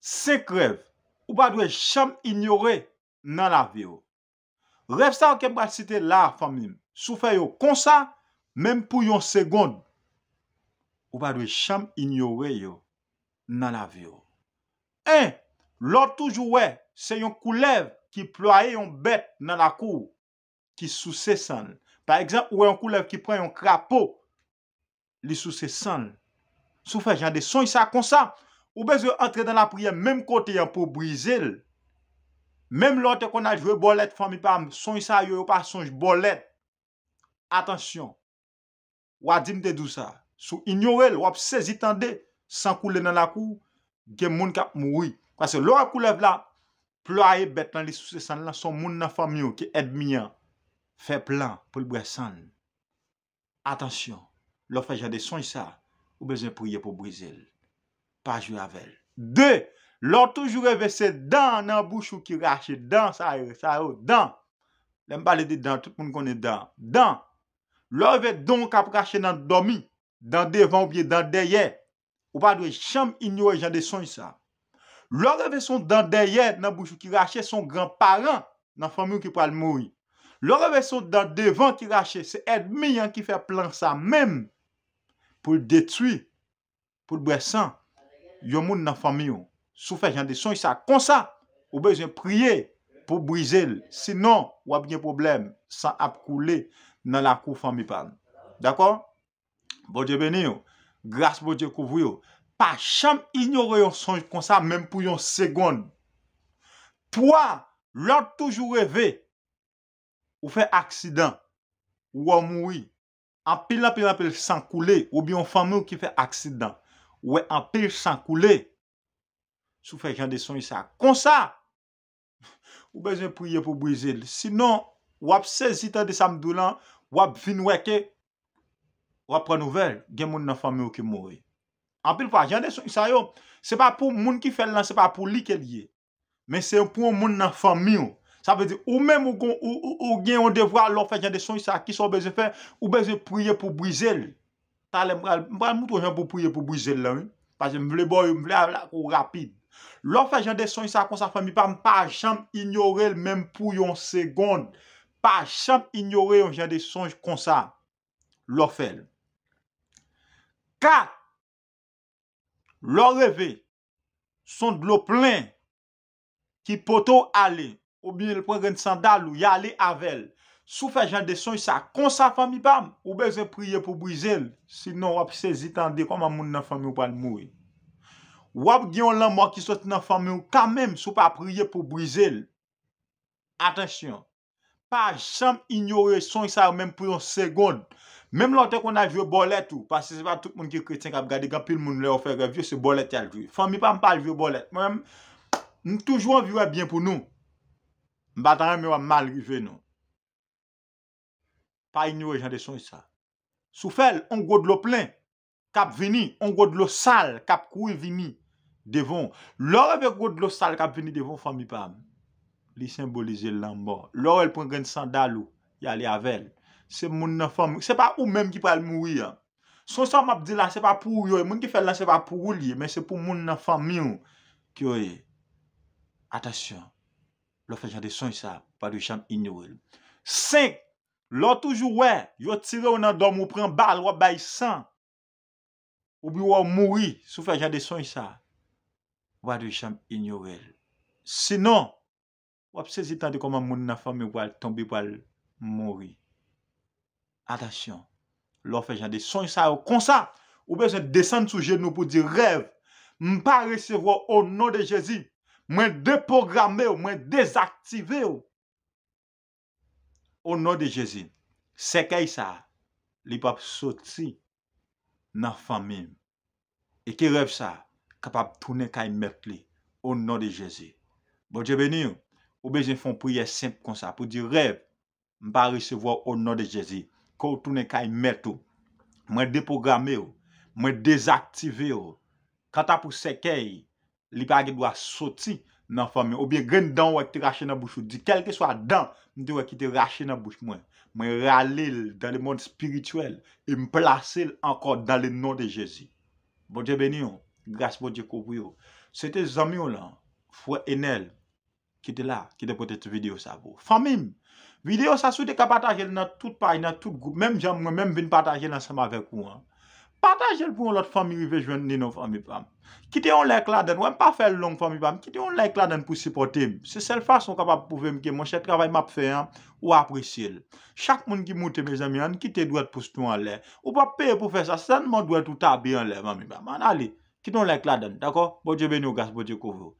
Se krev, ou pa dwe chanm ignore nan la vyo. Rev sa ou kem pa cite la famim, soufe yo konsa, menm pou yon segonde, ou pa dwe chanm ignore yo nan la vyo. En, lor toujou we, se yon koulev ki ploye yon bet nan la kou, ki souse san. Par exemple, ou we yon koulev ki pren yon krapou, li souse san. Soufe, jan de son yon sa konsa, Ou beze entre dan la priye menm kote yon pou brisele. Menm lor te konaj vwe bolet fami pam, sonj sa yo yo pa sonj bolet. Atensyon, wadim te dousa, sou ignorel wap sezitande sankoule nan la kou gen moun kap moui. Kwa se lor akoulev la, ploye bet nan li sou se san lan son moun nan fami yo ki edmian fe plan pou lbwesan. Atensyon, lor fe jade sonj sa ou beze priye pou brisele. Pajur avel. Oh, de, lor toujou revese dan nan bouchou ki rache. Dan, sa ewe, sa ewe, dan. Le mbale de dan, tout moun konen dan. Dan, lor ve don kaprache nan domi. Dan devan ou bie, dan deye. Ou pa dwe chanm inyo e jan de sony sa. Lor revese son dan deye nan bouchou ki rache, son granparen nan fami ou ki pral mouye. Lor revese son dan devan ki rache, se edmi yan ki fe plan sa mem. Poul detui, poul bwesan. Yon moun nan fami yon, sou fè jande sonj sa konsa, ou bezen priye pou brize l. Sinon, wap yon problem san ap koule nan la kou fami pan. D'akor? Boje beni yon, grase boje kouvri yon. Pa chanm ignore yon sonj konsa, mèm pou yon segon. Toa, lòt toujou revè, ou fè aksidan, ou wap moui. An pilan pilan pilan san koule, ou bi yon fami yon ki fè aksidan. Ou e anpil san koule, sou fèk jan de son isa. Kon sa, ou bezè priye pou brize lè. Sinon, wap se zita de samdou lan, wap vinweke, wap pranouvel, gen moun nan fami ou ki mori. Anpil pa, jan de son isa yo, se pa pou moun ki fèl lan, se pa pou li ke liye. Men se pou moun nan fami ou. Sa pe di, ou menm ou gen yon devwa, lò fèk jan de son isa, ki sou bezè fè, ou bezè priye pou brize lè. Talè m bral mouton jan pou pouye pou bouze l la wè. Pase m vle boye m vle avla kou rapide. Lofè jan de sonj sa kon sa fami pa m pa chanm ignore l mèm pou yon segonde. Pa chanm ignore yon jan de sonj kon sa. Lofè l. Kat. Lò revè. Son dlo plè. Ki poto alè. O bine l prek ren sandal ou yalè avèl. Sou fè jan de son y sa konsan fami pam ou bè zè priye pou brise l. Sinon wap se zitande kwa moun nan fami ou pan mou e. Wap gyan lan mwa ki sot nan fami ou kamem sou pa priye pou brise l. Atensyon. Paj, chanm ignore son y sa ou menm pou yon segond. Mem lante kon a vye bolet ou. Pasi se pa tout moun ki kretien kap gade kanpil moun le ofè revye se bolet yal vye. Fami pam pal vye bolet. Mwenm, nou toujou an vye wè bien pou nou. Mbatan yon mwen malrive nou. Pa inyo e jan de son y sa. Sou fel, on go d'lo plen, kap vini, on go d'lo sal, kap kouye vini, devon. Lore pe go d'lo sal, kap vini devon, fami pam. Li symbolize l'anbo. Lore el pon gen sandalo, yale avel. Se moun nan fami, se pa ou menm ki pal mouye. Son sa map di la, se pa pou yoye, moun ki fel la, se pa pou yoye, men se pou moun nan fami yon. Kyo e, atasyon, lor fe jan de son y sa, pa di jan inyo el. Seng, Lò toujou wè, yo tire ou nan dom ou pren bal, wò bay san. Ou bi wò mouri, sou fè jande son sa, wò adwè chanm ignorel. Sinon, wò ap sezitande koman moun nan fami wò al tombi wò al mouri. Atasyon, lò fè jande son sa ou konsa, ou bè se desen sou genou pou di rev. Mpa resivò ou nou de Jezi, mwen deprogramè ou mwen dezaktive ou. Onor de Jezi, sekey sa, li pap soti nan famim. E ki rev sa, kapap tounen kay met li, onor de Jezi. Bon, jebe ni yo, ou bej en fon priye semp kon sa, pou di rev, mpa resevo onor de Jezi, kou tounen kay met yo, mwen depogame yo, mwen dezaktive yo, kata pou sekey, li bagi dwa soti, Nan fami, obye gen dan wè ki te rache nan bouch mwen, di kelke swa dan, mwen te wè ki te rache nan bouch mwen. Mwen ralil dan le moun spirituel, e mplase l ankor dan le nou de Jezi. Bonje benyon, grase bonje kovuyo. Sete zamyon lan, fwe enel, ki te la, ki te potet video sa wou. Fami, video sa sou te ka pataje nan tout pay, nan tout goup, mwen mwen ven pataje nan sama vek wou an. Pataj el pou an lot fami vi vejwen ni nan fami fami. Kite an lèk la den, wèm pa fèl long fami fami. Kite an lèk la den pou sipote m. Se sel fason kapa pou pouve m ki mwen chè travay m ap fè an ou ap resil. Chak moun ki moutè mè zami an, kite dwet pou stoun an lè. Ou pa pè pou fè sa, sen mò dwet ou tabi an lè fami fami. An ali, kite an lèk la den, dako? Bojè bènyo gas, bojè kouvro.